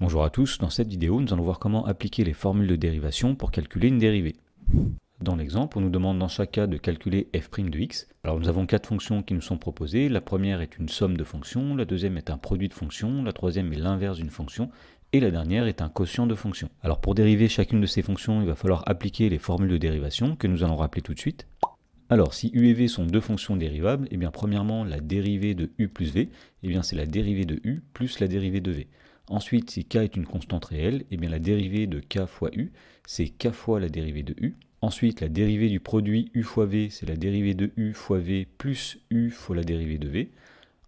Bonjour à tous, dans cette vidéo nous allons voir comment appliquer les formules de dérivation pour calculer une dérivée. Dans l'exemple, on nous demande dans chaque cas de calculer f' de x. Alors nous avons quatre fonctions qui nous sont proposées. La première est une somme de fonctions, la deuxième est un produit de fonctions, la troisième est l'inverse d'une fonction, et la dernière est un quotient de fonctions. Alors pour dériver chacune de ces fonctions, il va falloir appliquer les formules de dérivation que nous allons rappeler tout de suite. Alors si u et v sont deux fonctions dérivables, eh bien premièrement la dérivée de u plus v, eh bien c'est la dérivée de u plus la dérivée de v. Ensuite, si k est une constante réelle, eh bien la dérivée de k fois u, c'est k fois la dérivée de u. Ensuite, la dérivée du produit u fois v, c'est la dérivée de u fois v plus u fois la dérivée de v.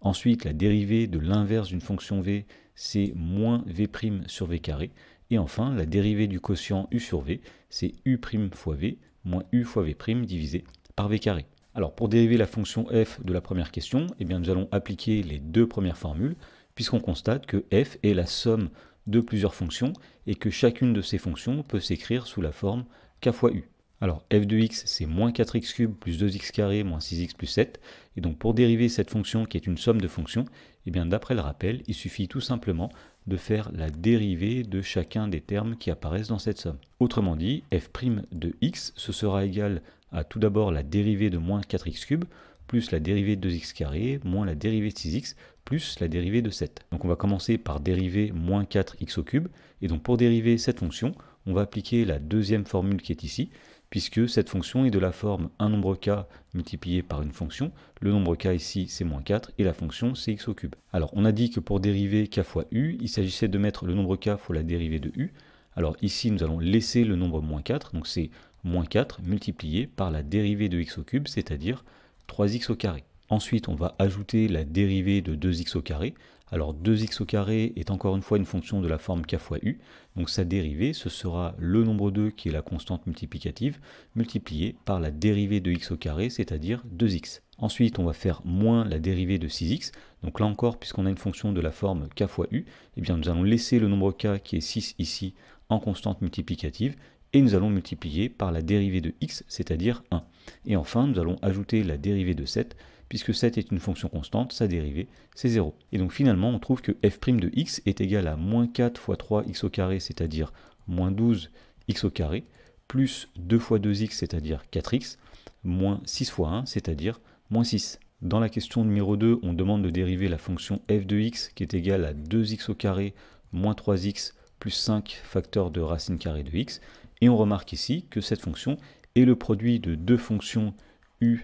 Ensuite, la dérivée de l'inverse d'une fonction v, c'est moins v' sur v carré. Et enfin, la dérivée du quotient u sur v, c'est u' fois v moins u fois v' divisé par v carré. Alors, pour dériver la fonction f de la première question, eh bien, nous allons appliquer les deux premières formules puisqu'on constate que f est la somme de plusieurs fonctions et que chacune de ces fonctions peut s'écrire sous la forme k fois u. Alors f de x c'est moins 4x cube plus 2x carré moins 6x plus 7 et donc pour dériver cette fonction qui est une somme de fonctions, et eh bien d'après le rappel il suffit tout simplement de faire la dérivée de chacun des termes qui apparaissent dans cette somme. Autrement dit f' de x ce sera égal à tout d'abord la dérivée de moins 4x cube plus la dérivée de 2x carré moins la dérivée de 6x plus la dérivée de 7. Donc on va commencer par dériver moins 4x au cube, et donc pour dériver cette fonction, on va appliquer la deuxième formule qui est ici, puisque cette fonction est de la forme un nombre k multiplié par une fonction, le nombre k ici c'est moins 4, et la fonction c'est x au cube. Alors on a dit que pour dériver k fois u, il s'agissait de mettre le nombre k fois la dérivée de u, alors ici nous allons laisser le nombre moins 4, donc c'est moins 4 multiplié par la dérivée de x au cube, c'est-à-dire 3x au carré. Ensuite, on va ajouter la dérivée de 2x au carré. Alors 2x au carré est encore une fois une fonction de la forme k fois u. Donc sa dérivée, ce sera le nombre 2 qui est la constante multiplicative, multiplié par la dérivée de x au carré, c'est-à-dire 2x. Ensuite, on va faire moins la dérivée de 6x. Donc là encore, puisqu'on a une fonction de la forme k fois u, eh bien nous allons laisser le nombre k qui est 6 ici en constante multiplicative et nous allons multiplier par la dérivée de x, c'est-à-dire 1. Et enfin, nous allons ajouter la dérivée de 7 puisque 7 est une fonction constante, sa dérivée, c'est 0. Et donc finalement, on trouve que f' de x est égal à moins 4 fois 3x au carré, c'est-à-dire moins 12x au carré, plus 2 fois 2x, c'est-à-dire 4x, moins 6 fois 1, c'est-à-dire moins 6. Dans la question numéro 2, on demande de dériver la fonction f de x qui est égale à 2x au carré moins 3x plus 5 facteurs de racine carrée de x. Et on remarque ici que cette fonction est le produit de deux fonctions u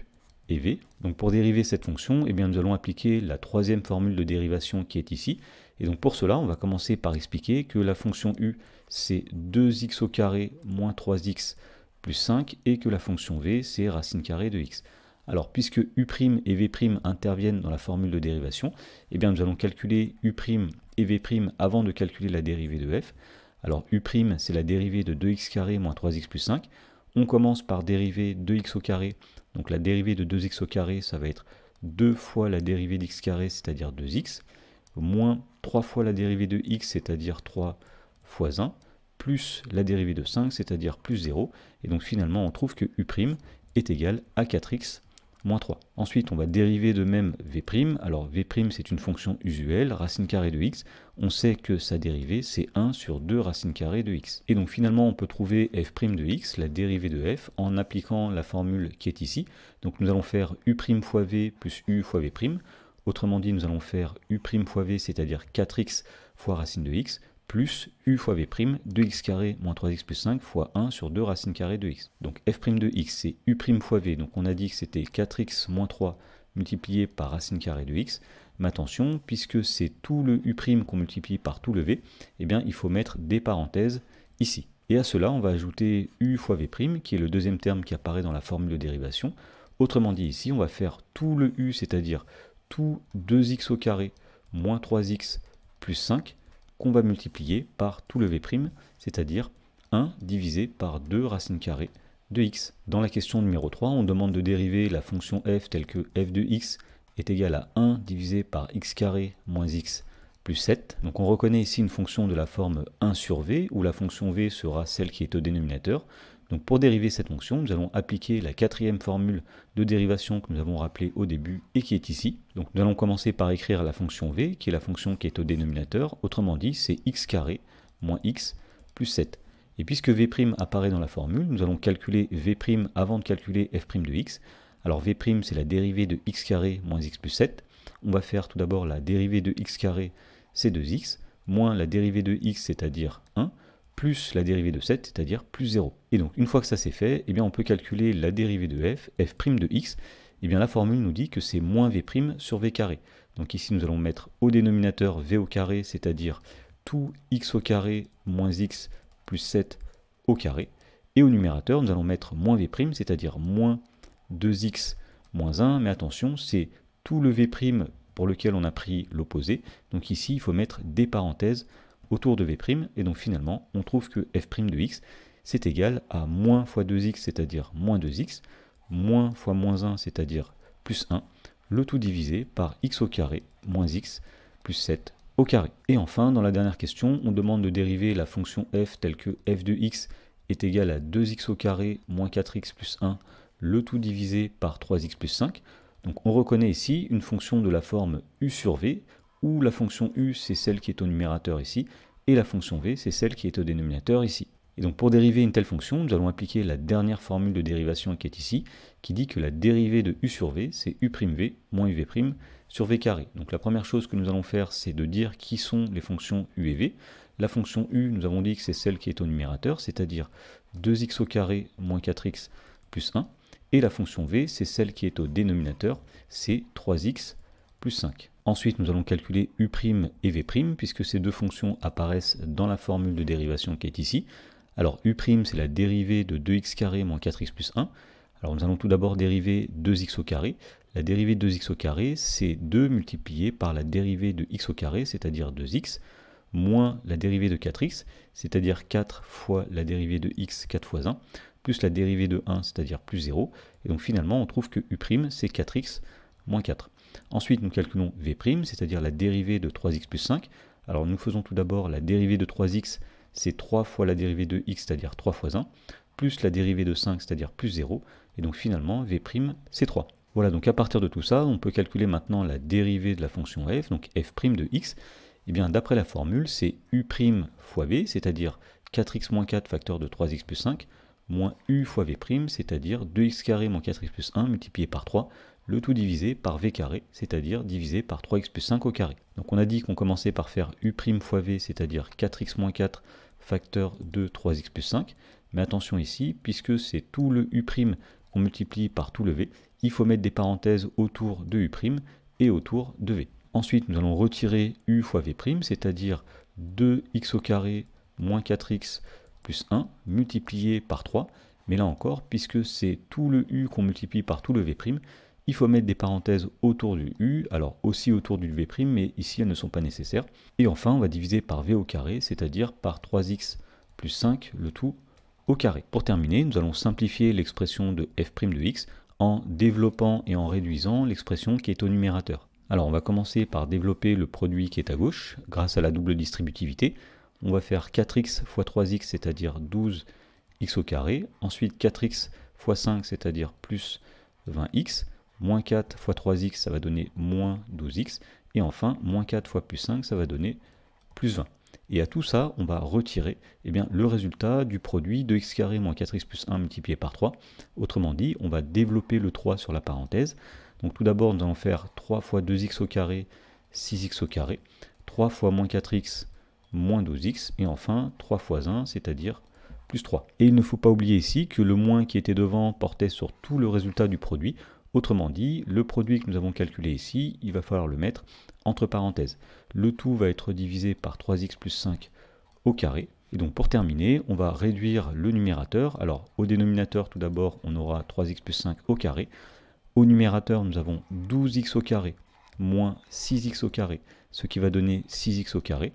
v. Donc pour dériver cette fonction, eh bien, nous allons appliquer la troisième formule de dérivation qui est ici. Et donc pour cela, on va commencer par expliquer que la fonction u, c'est 2x au carré moins 3x plus 5, et que la fonction v, c'est racine carrée de x. Alors puisque u' et v' interviennent dans la formule de dérivation, eh bien, nous allons calculer u' et v' avant de calculer la dérivée de f. Alors u', c'est la dérivée de 2x carré moins 3x plus 5, on commence par dériver 2x au carré. Donc la dérivée de 2x au carré, ça va être 2 fois la dérivée d'x carré, c'est-à-dire 2x, moins 3 fois la dérivée de x, c'est-à-dire 3 fois 1, plus la dérivée de 5, c'est-à-dire plus 0. Et donc finalement, on trouve que u' est égal à 4x Ensuite, on va dériver de même v'. Alors v' c'est une fonction usuelle, racine carrée de x. On sait que sa dérivée, c'est 1 sur 2 racine carrée de x. Et donc finalement, on peut trouver f' de x, la dérivée de f, en appliquant la formule qui est ici. Donc nous allons faire u' fois v plus u fois v'. Autrement dit, nous allons faire u' fois v, c'est-à-dire 4x fois racine de x, plus u fois v prime, 2x carré moins 3x plus 5 fois 1 sur 2 racine carrée de x. Donc f prime de x, c'est u prime fois v. Donc on a dit que c'était 4x moins 3 multiplié par racine carrée de x. Mais attention, puisque c'est tout le u prime qu'on multiplie par tout le v, eh bien il faut mettre des parenthèses ici. Et à cela, on va ajouter u fois v prime, qui est le deuxième terme qui apparaît dans la formule de dérivation. Autrement dit, ici, on va faire tout le u, c'est-à-dire tout 2x au carré moins 3x plus 5, qu'on va multiplier par tout le v', c'est-à-dire 1 divisé par 2 racine carrée de x. Dans la question numéro 3, on demande de dériver la fonction f telle que f de x est égale à 1 divisé par x carré moins x plus 7. Donc on reconnaît ici une fonction de la forme 1 sur v, où la fonction v sera celle qui est au dénominateur, donc pour dériver cette fonction, nous allons appliquer la quatrième formule de dérivation que nous avons rappelée au début et qui est ici. Donc nous allons commencer par écrire la fonction v, qui est la fonction qui est au dénominateur. Autrement dit, c'est x carré moins x plus 7. Et puisque v' apparaît dans la formule, nous allons calculer v' avant de calculer f' de x. Alors v' c'est la dérivée de x carré moins x plus 7. On va faire tout d'abord la dérivée de x carré, c'est 2x, moins la dérivée de x, c'est-à-dire 1, plus la dérivée de 7, c'est-à-dire plus 0. Et donc une fois que ça c'est fait, eh bien on peut calculer la dérivée de f, f' de x, et eh bien la formule nous dit que c'est moins v' sur v carré. Donc ici nous allons mettre au dénominateur v au carré, c'est-à-dire tout x au carré moins x plus 7 au carré. Et au numérateur, nous allons mettre moins v', c'est-à-dire moins 2x moins 1, mais attention, c'est tout le v' pour lequel on a pris l'opposé. Donc ici, il faut mettre des parenthèses autour de V', et donc finalement, on trouve que f' de x, c'est égal à moins fois 2x, c'est-à-dire moins 2x, moins fois moins 1, c'est-à-dire plus 1, le tout divisé par x au carré, moins x, plus 7 au carré. Et enfin, dans la dernière question, on demande de dériver la fonction f telle que f de x est égal à 2x au carré, moins 4x plus 1, le tout divisé par 3x plus 5. Donc on reconnaît ici une fonction de la forme u sur v, où la fonction u, c'est celle qui est au numérateur ici, et la fonction v, c'est celle qui est au dénominateur ici. Et donc pour dériver une telle fonction, nous allons appliquer la dernière formule de dérivation qui est ici, qui dit que la dérivée de u sur v, c'est u'v moins uv' sur v carré. Donc la première chose que nous allons faire, c'est de dire qui sont les fonctions u et v. La fonction u, nous avons dit que c'est celle qui est au numérateur, c'est-à-dire 2x au carré moins 4x plus 1. Et la fonction v, c'est celle qui est au dénominateur, c'est 3x Ensuite, nous allons calculer U' et V', puisque ces deux fonctions apparaissent dans la formule de dérivation qui est ici. Alors U', c'est la dérivée de 2x moins 4x plus 1. Alors nous allons tout d'abord dériver 2x au La dérivée de 2x au c'est 2 multiplié par la dérivée de x au c'est-à-dire 2x, moins la dérivée de 4x, c'est-à-dire 4 fois la dérivée de x, 4 fois 1, plus la dérivée de 1, c'est-à-dire plus 0. Et donc finalement, on trouve que u', c'est 4x Ensuite, nous calculons v', c'est-à-dire la dérivée de 3x plus 5. Alors nous faisons tout d'abord la dérivée de 3x, c'est 3 fois la dérivée de x, c'est-à-dire 3 fois 1, plus la dérivée de 5, c'est-à-dire plus 0. Et donc finalement, v', c'est 3. Voilà, donc à partir de tout ça, on peut calculer maintenant la dérivée de la fonction f, donc f' de x. Et eh bien d'après la formule, c'est u' fois v, c'est-à-dire 4x moins 4 facteur de 3x plus 5, moins u fois v', c'est-à-dire 2x carré moins 4x plus 1 multiplié par 3 le tout divisé par v carré, c'est-à-dire divisé par 3x plus 5 au carré. Donc on a dit qu'on commençait par faire u' fois v, c'est-à-dire 4x moins 4 facteur de 3x plus 5. Mais attention ici, puisque c'est tout le u' qu'on multiplie par tout le v, il faut mettre des parenthèses autour de u' et autour de v. Ensuite, nous allons retirer u fois v', c'est-à-dire 2x au carré moins 4x plus 1 multiplié par 3. Mais là encore, puisque c'est tout le u qu'on multiplie par tout le v', il faut mettre des parenthèses autour du U, alors aussi autour du V', mais ici elles ne sont pas nécessaires. Et enfin, on va diviser par V au carré, c'est-à-dire par 3x plus 5, le tout au carré. Pour terminer, nous allons simplifier l'expression de f' de x en développant et en réduisant l'expression qui est au numérateur. Alors on va commencer par développer le produit qui est à gauche grâce à la double distributivité. On va faire 4x fois 3x, c'est-à-dire 12x au carré. Ensuite 4x fois 5, c'est-à-dire plus 20x. Moins 4 fois 3x, ça va donner moins 12x. Et enfin, moins 4 fois plus 5, ça va donner plus 20. Et à tout ça, on va retirer eh bien, le résultat du produit de x carré moins 4x plus 1 multiplié par 3. Autrement dit, on va développer le 3 sur la parenthèse. Donc tout d'abord, nous allons faire 3 fois 2x au carré, 6x au carré. 3 fois moins 4x, moins 12x. Et enfin, 3 fois 1, c'est-à-dire plus 3. Et il ne faut pas oublier ici que le moins qui était devant portait sur tout le résultat du produit. Autrement dit, le produit que nous avons calculé ici, il va falloir le mettre entre parenthèses. Le tout va être divisé par 3x plus 5 au carré. Et donc pour terminer, on va réduire le numérateur. Alors au dénominateur, tout d'abord, on aura 3x plus 5 au carré. Au numérateur, nous avons 12x au carré moins 6x au carré, ce qui va donner 6x au carré.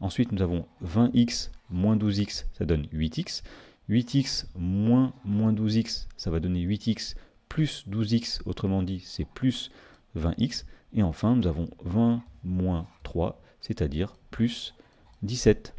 Ensuite, nous avons 20x moins 12x, ça donne 8x. 8x moins moins 12x, ça va donner 8x plus 12x, autrement dit c'est plus 20x. Et enfin, nous avons 20 moins 3, c'est-à-dire plus 17.